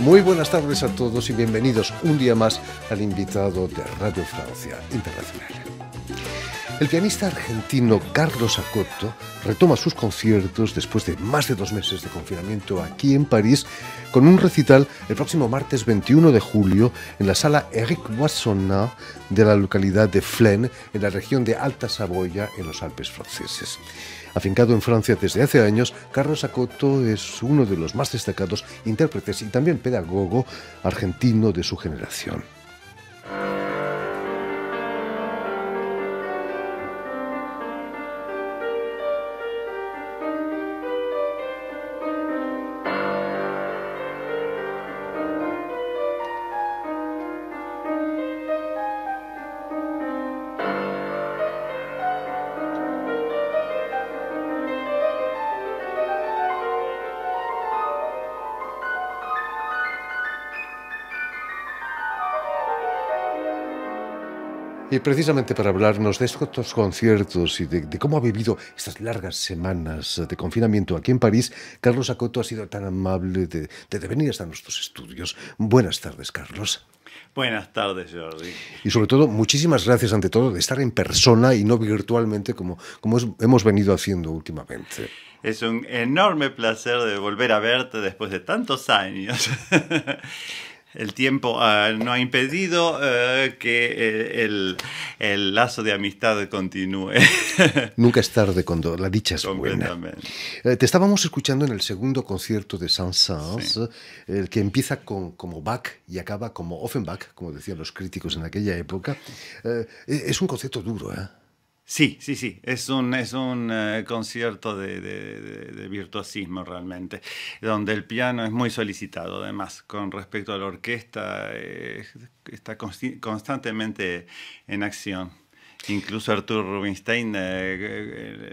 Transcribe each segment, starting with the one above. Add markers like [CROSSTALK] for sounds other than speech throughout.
Muy buenas tardes a todos y bienvenidos un día más al invitado de Radio Francia Internacional. El pianista argentino Carlos Acotto retoma sus conciertos después de más de dos meses de confinamiento aquí en París con un recital el próximo martes 21 de julio en la sala Eric Boissonnat de la localidad de Flaine, en la región de Alta Saboya, en los Alpes franceses. Afincado en Francia desde hace años, Carlos Acoto es uno de los más destacados intérpretes y también pedagogo argentino de su generación. Y precisamente para hablarnos de estos conciertos y de, cómo ha vivido estas largas semanas de confinamiento aquí en París, Carlos Acoto ha sido tan amable de, venir hasta nuestros estudios. Buenas tardes, Carlos. Buenas tardes, Jordi. Y sobre todo, muchísimas gracias ante todo de estar en persona y no virtualmente como, como hemos venido haciendo últimamente. Es un enorme placer de volver a verte después de tantos años. [LAUGHS] el tiempo ah, no ha impedido ah, que el, el, lazo de amistad continúe. [LAUGHS] Nunca es tarde cuando la dicha es buena. Eh, te estábamos escuchando en el segundo concierto de Saint-Saëns, el que empieza con, como Bach y acaba como Offenbach, como decían los críticos en aquella época. Eh, e, es un concierto duro, ¿eh? Sí, sí, sí, es un, es un eh, concierto de, virtuosismo realmente, donde el piano es muy solicitado además. Con respecto a la orquesta, eh, está constantemente en acción. Incluso Arturo Rubinstein, eh, eh,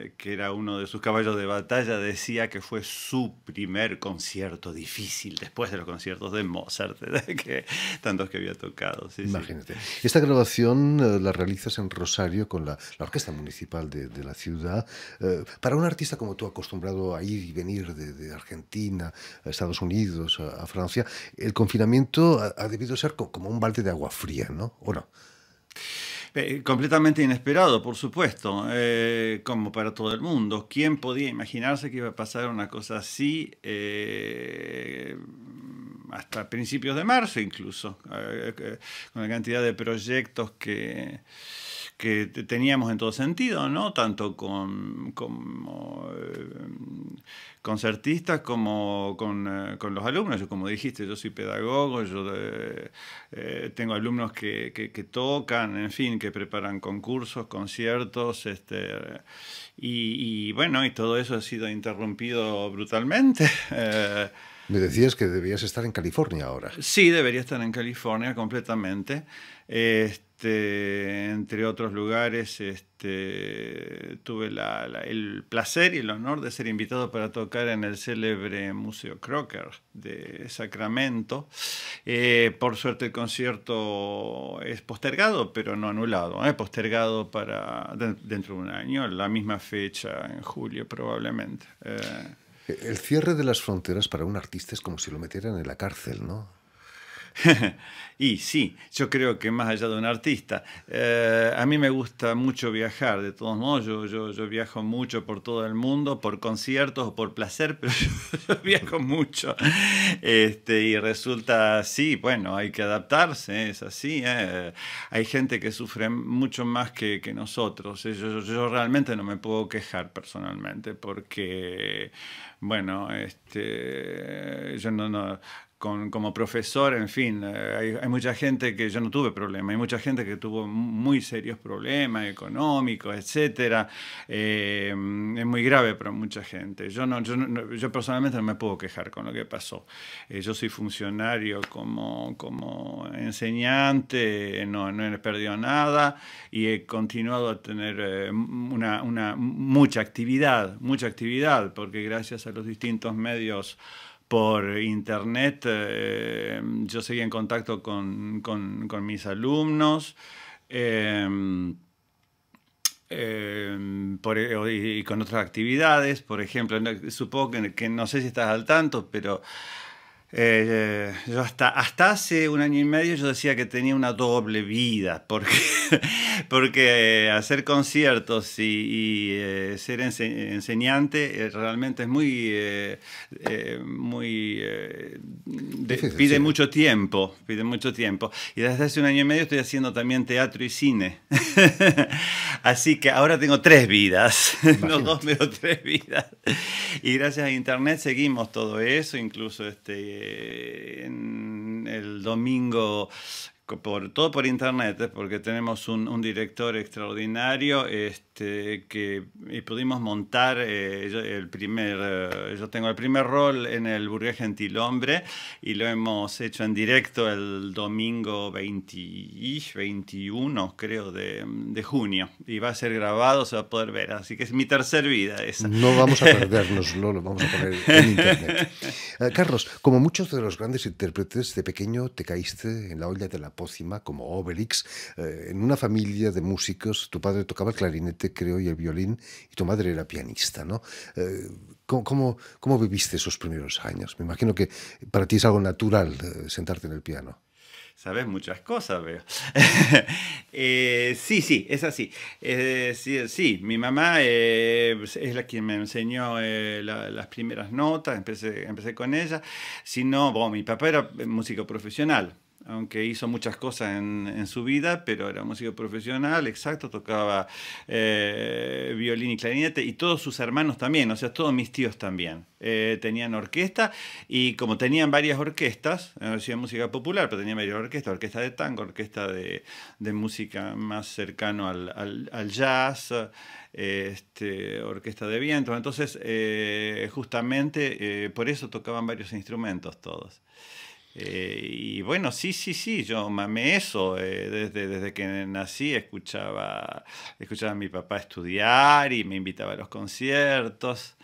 eh, que era uno de sus caballos de batalla, decía que fue su primer concierto difícil después de los conciertos de Mozart, [LAUGHS] que, tantos que había tocado. Imagínate. Esta grabación la realizas en Rosario con la, la Orquesta Municipal de, la ciudad. para un artista como tú, acostumbrado a ir y venir de, Argentina a Estados Unidos, a, Francia, el confinamiento ha, ha, debido ser como un balde de agua fría, ¿no? ¿O no? Eh, completamente inesperado, por supuesto, eh, como para todo el mundo. ¿Quién podía imaginarse que iba a pasar una cosa así eh, hasta principios de marzo incluso, con la cantidad de proyectos que que teníamos en todo sentido, ¿no? Tanto con, como, eh, concertistas como eh, con, los alumnos. Yo, como dijiste, yo soy pedagogo, yo eh, tengo alumnos que, tocan, en fin, que preparan concursos, conciertos, este, y, bueno, y todo eso ha sido interrumpido brutalmente. [LAUGHS] Me decías que debías estar en California ahora. Sí, debería estar en California completamente. Este, este, entre otros lugares, este, tuve el placer y el honor de ser invitado para tocar en el célebre Museo Crocker de Sacramento. Eh, por suerte el concierto es postergado, pero no anulado, ¿eh? postergado para dentro de un año, la misma fecha, en julio probablemente. Eh. el cierre de las fronteras para un artista es como si lo metieran en la cárcel, ¿no? [LAUGHS] y sí, yo creo que más allá de un artista, eh, a mí me gusta mucho viajar, de todos modos, yo, yo, viajo mucho por todo el mundo, por conciertos o por placer, [LAUGHS] pero yo, viajo mucho. Este, y resulta sí bueno, hay que adaptarse, es así. Eh. Hay gente que sufre mucho más que, nosotros. Eh, yo, yo, realmente no me puedo quejar personalmente porque, bueno, este, yo no, no como profesor, en fin, eh, hay, mucha gente que yo no tuve problemas, hay mucha gente que tuvo muy serios problemas económicos, etc. Eh, es muy grave para mucha gente. Yo, no, yo, personalmente no me puedo quejar con lo que pasó. Eh, yo soy funcionario como, como enseñante, no, he perdido nada y he continuado a tener una, una, mucha actividad, mucha actividad, porque gracias a los distintos medios por internet. Eh, yo seguí en contacto con, mis alumnos. Eh, eh, y, con otras actividades, por ejemplo, supongo que no sé si estás al tanto, pero eh, yo hasta, hasta hace un año y medio yo decía que tenía una doble vida, porque, [LAUGHS] porque hacer conciertos y, eh, ser enseñante eh, realmente es muy... muy pide mucho tiempo, pide mucho tiempo. Y desde hace un año y medio estoy haciendo también teatro y cine. [LAUGHS] Así que ahora tengo tres vidas, [LAUGHS] no dos, pero tres vidas. Y gracias a Internet seguimos todo eso, incluso este eh, en el domingo por, todo por internet, ¿eh? porque tenemos un, director extraordinario este, que y pudimos montar eh, el primer, eh, yo tengo el primer rol en el Burgués Gentilhombre y lo hemos hecho en directo el domingo 21, creo, de, de, junio. Y va a ser grabado, se va a poder ver, así que es mi tercer vida esa. No vamos a [LAUGHS] perdernos, no lo vamos a poner en internet. [LAUGHS] Carlos, como muchos de los grandes intérpretes, de pequeño te caíste en la olla de la pócima, como Obelix, eh, en una familia de músicos. Tu padre tocaba el clarinete, creo, y el violín, y tu madre era pianista, ¿no? Eh, ¿cómo, cómo, viviste esos primeros años? Me imagino que para ti es algo natural eh, sentarte en el piano. Sabes muchas cosas, veo. [LAUGHS] sí, sí, es así. sí, mi mamá es la quien me enseñó las primeras notas, empecé, empecé con ella. Si no, bueno, mi papá era músico profesional, aunque hizo muchas cosas en, su vida, pero era músico profesional, exacto, tocaba eh, violín y clarinete, y todos sus hermanos también, o sea, todos mis tíos también eh, tenían orquesta, y como tenían varias orquestas, no eh, decía música popular, pero tenían varias orquestas, orquesta de tango, orquesta de, música más cercano al, jazz, este, orquesta de viento, entonces justamente por eso tocaban varios instrumentos todos. Eh, y bueno, sí, sí, sí, yo mamé eso. Eh, desde, desde que nací escuchaba, escuchaba a mi papá estudiar y me invitaba a los conciertos.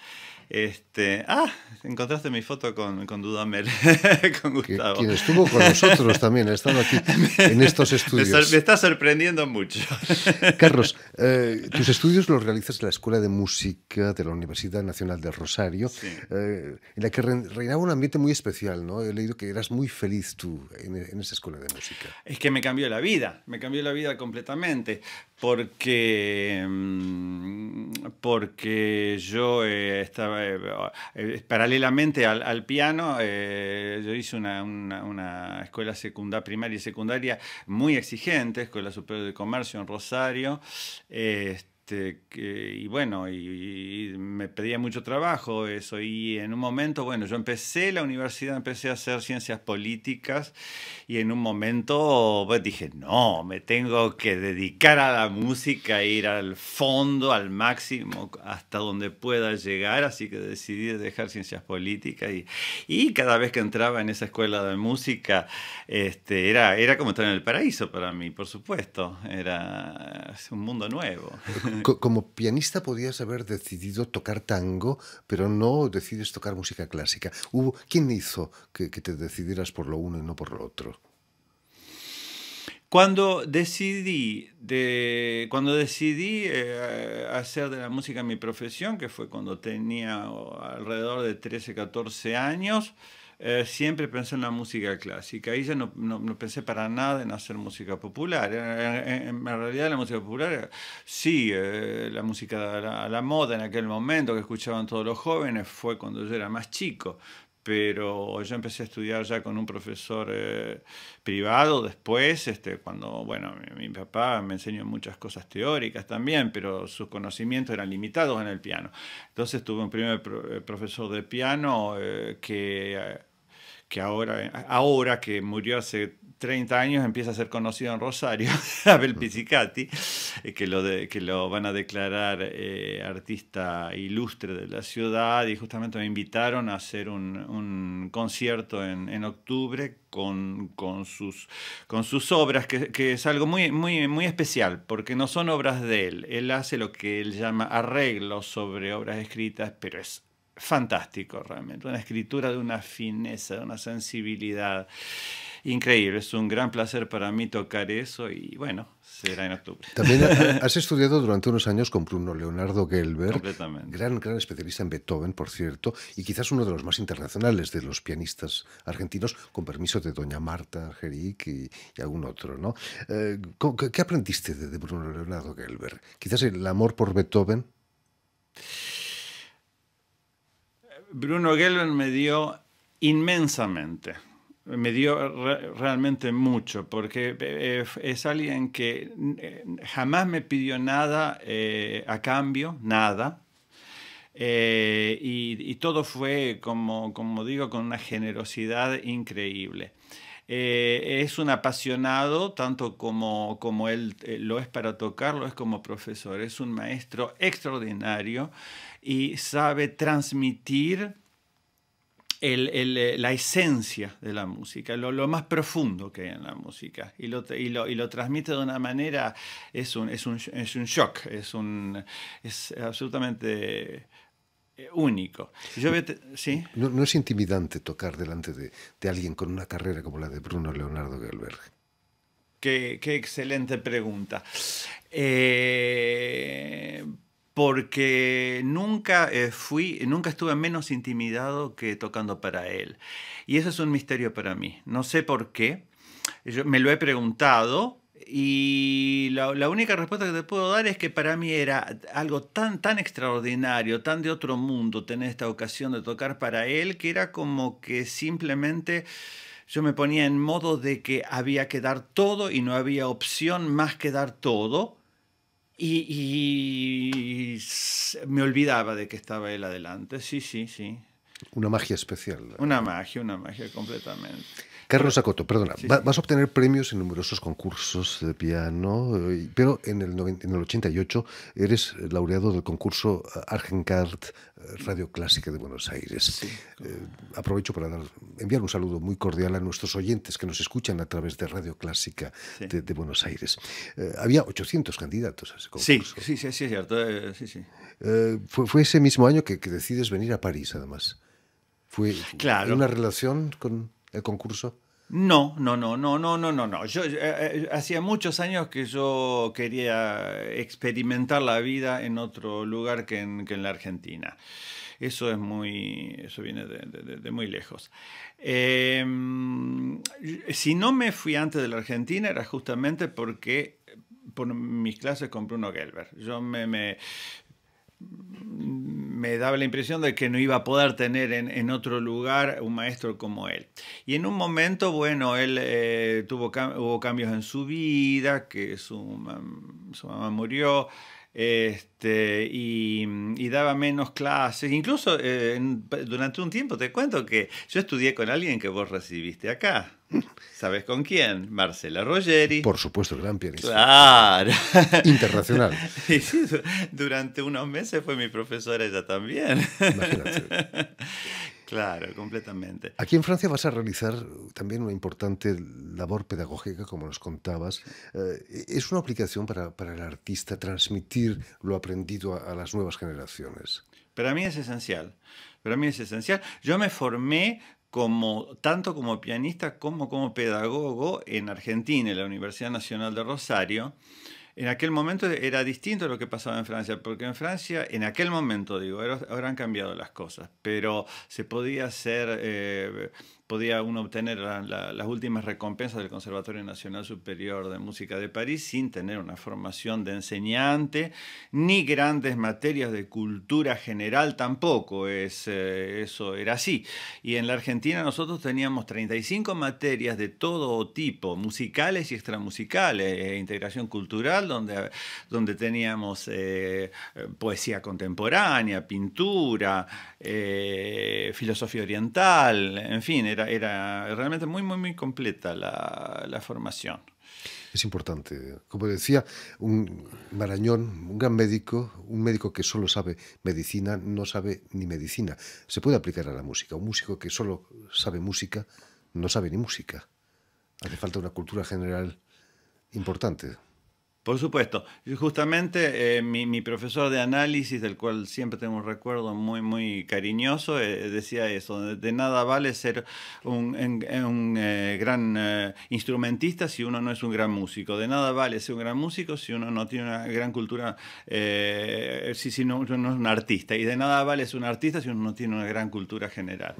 Este, ah, encontraste mi foto con, con Dudamel, [LAUGHS] con Gustavo. Quien estuvo con nosotros también, ha estado aquí [LAUGHS] en estos estudios. Me, está sorprendiendo mucho. [LAUGHS] Carlos, eh, tus estudios los realizas en la Escuela de Música de la Universidad Nacional de Rosario, eh, en la que reinaba un ambiente muy especial, ¿no? He leído que eras muy feliz tú en, en esa escuela de música. Es que me cambió la vida, me cambió la vida completamente, Mm, porque, yo eh, estaba eh, eh, paralelamente al, piano, yo hice una, escuela secundaria, primaria y secundaria muy exigente, Escuela Superior de Comercio en Rosario. Este, este, y bueno, y, me pedía mucho trabajo eso. Y en un momento, bueno, yo empecé la universidad, empecé a hacer ciencias políticas y en un momento pues, dije, no, me tengo que dedicar a la música, e ir al fondo, al máximo, hasta donde pueda llegar. Así que decidí dejar ciencias políticas y, y cada vez que entraba en esa escuela de música, este, era, era como estar en el paraíso para mí, por supuesto. Era un mundo nuevo como pianista podías haber decidido tocar tango, pero no decides tocar música clásica. ¿Hubo, ¿Quién hizo que, te decidieras por lo uno y no por lo otro? Cuando decidí, cuando decidí eh, hacer de la música mi profesión, que fue cuando tenía alrededor de 13, 14 años, eh, siempre pensé en la música clásica. Y yo no, pensé para nada en hacer música popular. En, realidad la música popular, sí, eh, la música a la, moda en aquel momento que escuchaban todos los jóvenes fue cuando yo era más chico. Pero yo empecé a estudiar ya con un profesor eh, privado después, este, cuando, bueno, mi, papá me enseñó muchas cosas teóricas también, pero sus conocimientos eran limitados en el piano. Entonces tuve un primer profesor de piano que que ahora, eh, ahora que murió hace 30 años empieza a ser conocido en Rosario, [LAUGHS] Abel Pizzicati, eh, que lo, que lo van a declarar eh, artista ilustre de la ciudad y justamente me invitaron a hacer un, concierto en, en octubre con, con, sus, con sus obras, que, que, es algo muy, muy, muy especial, porque no son obras de él, él hace lo que él llama arreglos sobre obras escritas, pero es fantástico realmente, una escritura de una fineza, de una sensibilidad increíble. Es un gran placer para mí tocar eso y bueno, será en octubre. También [LAUGHS] has estudiado durante unos años con Bruno Leonardo Gelber, gran, gran especialista en Beethoven, por cierto, y quizás uno de los más internacionales de los pianistas argentinos, con permiso de doña Marta Geric y, algún otro. ¿no? Eh, ¿Qué aprendiste de Bruno Leonardo Gelber? Quizás el amor por Beethoven. Bruno Gelben me dio inmensamente, me dio realmente mucho, porque eh, es alguien que eh, jamás me pidió nada eh, a cambio, nada. y, todo fue, como, como digo, con una generosidad increíble. es un apasionado, tanto como, él lo es para tocarlo, es como profesor, es un maestro extraordinario y sabe transmitir eh, la esencia de la música, lo, más profundo que hay en la música. Y lo, y lo, transmite de una manera, es un, es un, shock, es, un, es absolutamente eh, único. ¿sí? no, es intimidante tocar delante de, alguien con una carrera como la de Bruno Leonardo Gelberg. Qué, excelente pregunta. Eh, porque nunca eh, fui, nunca estuve menos intimidado que tocando para él. Y eso es un misterio para mí. No sé por qué. Yo me lo he preguntado y la, única respuesta que te puedo dar es que para mí era algo tan, tan extraordinario, tan de otro mundo tener esta ocasión de tocar para él, que era como que simplemente yo me ponía en modo de que había que dar todo y no había opción más que dar todo y, me olvidaba de que estaba él adelante, sí, sí, sí. Una magia especial. Una magia, una magia completamente. Carlos Acoto, perdona, vas a obtener premios en numerosos concursos de piano, eh, pero en el, 88 eres laureado del concurso Argencard eh, Radio Clásica de Buenos Aires. Eh, aprovecho para enviar un saludo muy cordial a nuestros oyentes que nos escuchan a través de Radio Clásica de, Buenos Aires. había 800 candidatos a ese concurso. Sí, sí, sí, es cierto. fue, fue, ese mismo año que, decides venir a París, además. Fue claro. una relación con el concurso? No, no, no, no, no, no, no, no. Yo eh, eh, hacía muchos años que yo quería experimentar la vida en otro lugar que en, la Argentina. Eso es muy, eso viene de, muy lejos. Em, si no me fui antes de la Argentina era justamente porque por mis clases con Bruno Gelber. Yo me, me me daba la impresión de que no iba a poder tener en, otro lugar un maestro como él. Y en un momento, bueno, él eh, tuvo hubo cambios en su vida, que su, su mamá murió, este, y, daba menos clases. Incluso eh, durante un tiempo, te cuento que yo estudié con alguien que vos recibiste acá. [LAUGHS] ¿Sabes con quién? Marcela Rogeri. Por supuesto, gran pianista. Claro. [LAUGHS] Internacional. [LAUGHS] durante unos meses fue mi profesora ella también. Imagínate. Claro, completamente. Aquí en Francia vas a realizar también una importante labor pedagógica, como nos contabas. Eh, es una aplicación para, para, el artista transmitir lo aprendido a, a las nuevas generaciones. Para mí es esencial. Para mí es esencial. Yo me formé como, tanto como pianista como como pedagogo en Argentina, en la Universidad Nacional de Rosario. En aquel momento era distinto a lo que pasaba en Francia, porque en Francia, en aquel momento, digo, ahora han cambiado las cosas, pero se podía hacer, eh, podía uno obtener las últimas recompensas del Conservatorio Nacional Superior de Música de París sin tener una formación de enseñante, ni grandes materias de cultura general tampoco, es, eh, eso era así. Y en la Argentina nosotros teníamos 35 materias de todo tipo, musicales y extramusicales, eh, integración cultural, donde, donde teníamos eh, poesía contemporánea, pintura, eh, filosofía oriental, en fin, era, realmente muy, muy, muy completa la, la formación es importante. Como decía, un marañón, un gran médico, un médico que solo sabe medicina, no sabe ni medicina. Se puede aplicar a la música. Un músico que solo sabe música, no sabe ni música. Hace falta una cultura general importante. Por supuesto. Justamente eh, mi, profesor de análisis, del cual siempre tengo un recuerdo muy, muy cariñoso, eh, decía eso, de nada vale ser un, eh, gran instrumentista si uno no es un gran músico, de nada vale ser un gran músico si uno no tiene una gran cultura, si, si no, uno no es un artista, y de nada vale ser un artista si uno no tiene una gran cultura general.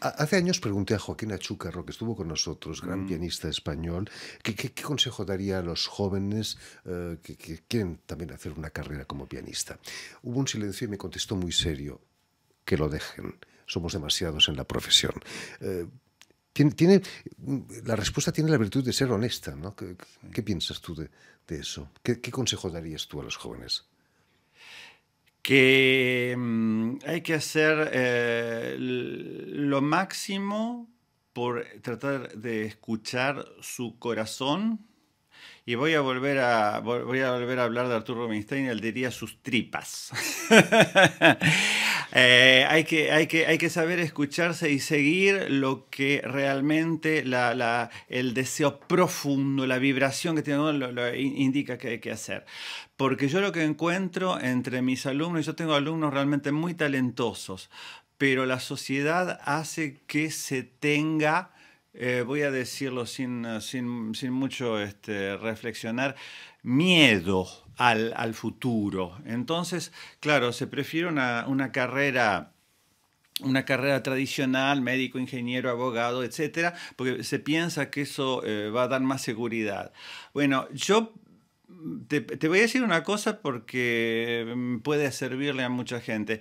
Hace años pregunté a Joaquín Achúcarro, que estuvo con nosotros, gran mm. pianista español, ¿qué, consejo daría a los jóvenes eh, que, quieren también hacer una carrera como pianista. Hubo un silencio y me contestó muy serio, que lo dejen, somos demasiados en la profesión. Eh, tiene, la respuesta tiene la virtud de ser honesta, ¿no? ¿Qué, piensas tú de, eso? ¿Qué, consejo darías tú a los jóvenes? que mm, hay que hacer eh, lo máximo por tratar de escuchar su corazón y voy a volver a, voy a, volver a hablar de Arturo Rubinstein, él diría sus tripas. [LAUGHS] Eh, hay, que, hay, que, hay que saber escucharse y seguir lo que realmente el deseo profundo, la vibración que tiene uno indica que hay que hacer. Porque yo lo que encuentro entre mis alumnos, yo tengo alumnos realmente muy talentosos, pero la sociedad hace que se tenga eh, voy a decirlo sin, eh, sin, mucho este, reflexionar, miedo al, futuro. Entonces, claro, se prefiere una, carrera una carrera tradicional, médico, ingeniero, abogado, etcétera, porque se piensa que eso eh, va a dar más seguridad. Bueno, yo te, voy a decir una cosa porque puede servirle a mucha gente.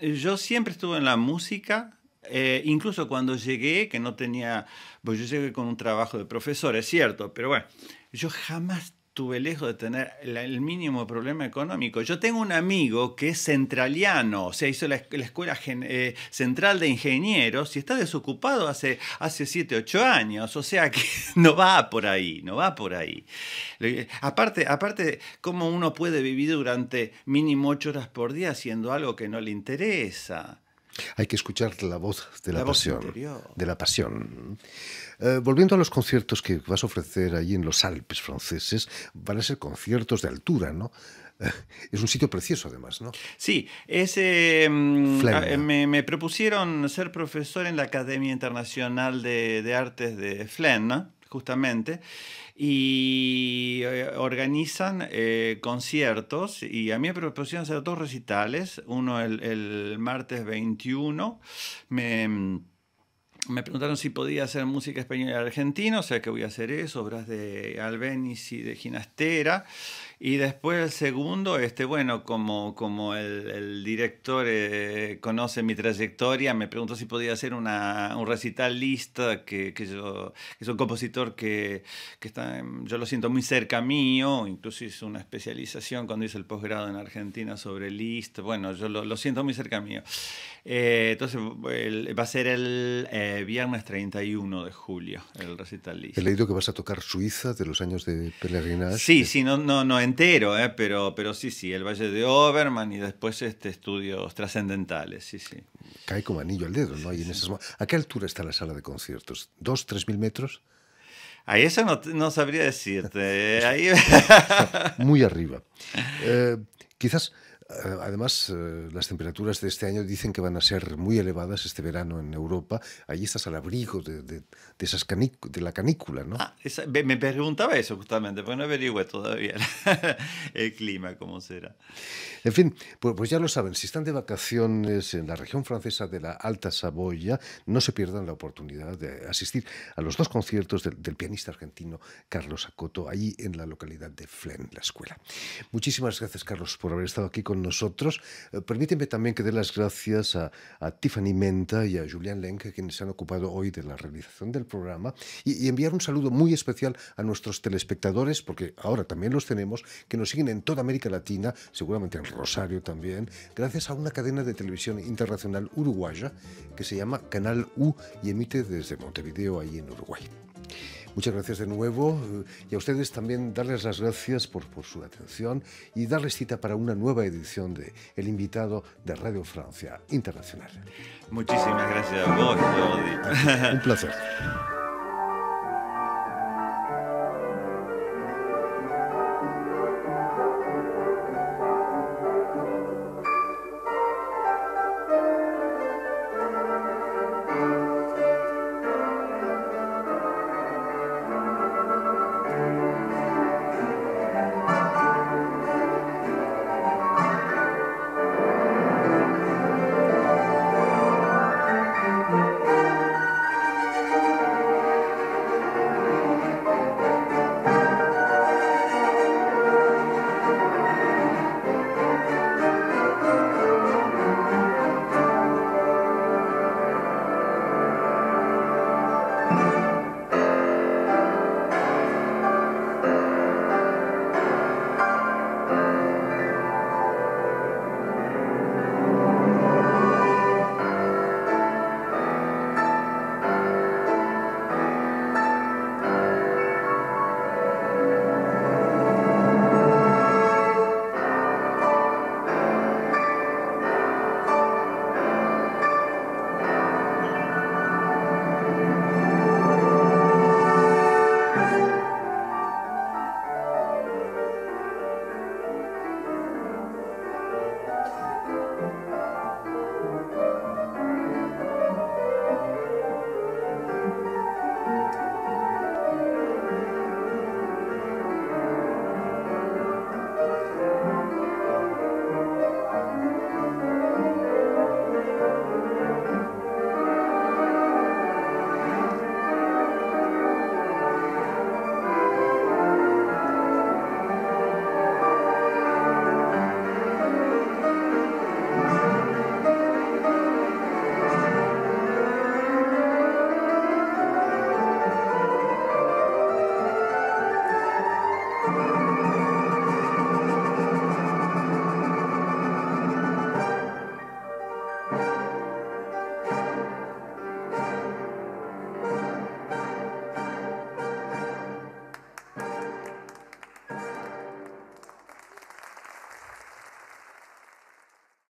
yo siempre estuve en la música, eh, incluso cuando llegué, que no tenía, pues yo llegué con un trabajo de profesor, es cierto, pero bueno, yo jamás tuve lejos de tener el mínimo problema económico. Yo tengo un amigo que es centraliano, o sea, hizo la, Escuela eh, Central de Ingenieros y está desocupado hace, hace 7, 8 años, o sea que [LAUGHS] no va por ahí, no va por ahí. Aparte, aparte, ¿cómo uno puede vivir durante mínimo 8 horas por día haciendo algo que no le interesa? Hay que escuchar la voz de la, pasión. De la pasión. Eh, volviendo a los conciertos que vas a ofrecer ahí en los Alpes franceses, van a ser conciertos de altura, ¿no? Eh, es un sitio precioso, además, ¿no? Sí, eh, mm, ah, me, propusieron ser profesor en la Academia Internacional de, Artes de Flen, ¿no? justamente, y eh, organizan eh, conciertos. Y a mí me propusieron hacer dos recitales, uno el, martes 21, me preguntaron si podía hacer música española argentina, o sea que voy a hacer eso, obras de Albéniz y de Ginastera. Y después el segundo, este, bueno, como, como el, director eh, conoce mi trayectoria, me preguntó si podía hacer una, un recital lista, que, que, yo, es un compositor que, que está, yo lo siento muy cerca mío, incluso hice una especialización cuando hice el posgrado en Argentina sobre Liszt, bueno, yo lo, lo siento muy cerca mío. Eh, entonces va a ser el eh, viernes 31 de julio, el recital Liszt. He leído que vas a tocar Suiza de los años de peregrinage. Sí, sí, no, no, no entero, ¿eh? pero, pero sí, sí, el Valle de Oberman y después este, estudios trascendentales, sí, sí. Cae como anillo al dedo, ¿no? ¿A qué altura está la sala de conciertos? ¿Dos, tres mil metros? Ahí eso no, sabría decirte. ¿eh? [LAUGHS] Muy arriba. Eh, quizás eh, además, eh, las temperaturas de este año dicen que van a ser muy elevadas este verano en Europa. Allí estás al abrigo de, esas de la canícula, ¿no? Ah, me preguntaba eso justamente, porque no averigüe todavía [LAUGHS] el clima, cómo será. En fin, pues, pues, ya lo saben, si están de vacaciones en la región francesa de la Alta Saboya, no se pierdan la oportunidad de asistir a los dos conciertos del, pianista argentino Carlos Acoto, ahí en la localidad de Flen, la escuela. Muchísimas gracias, Carlos, por haber estado aquí con nosotros. Eh, permíteme también que dé las gracias a, Tiffany Menta y a Julian Lenke, quienes se han ocupado hoy de la realización del programa, y, y, enviar un saludo muy especial a nuestros telespectadores, porque ahora también los tenemos, que nos siguen en toda América Latina, seguramente en Rosario también, gracias a una cadena de televisión internacional uruguaya que se llama Canal U y emite desde Montevideo, ahí en Uruguay. Muchas gracias de nuevo y a ustedes también darles las gracias por, por su atención y darles cita para una nueva edición de El invitado de Radio Francia Internacional. Muchísimas gracias a vos, Un placer. [LAUGHS]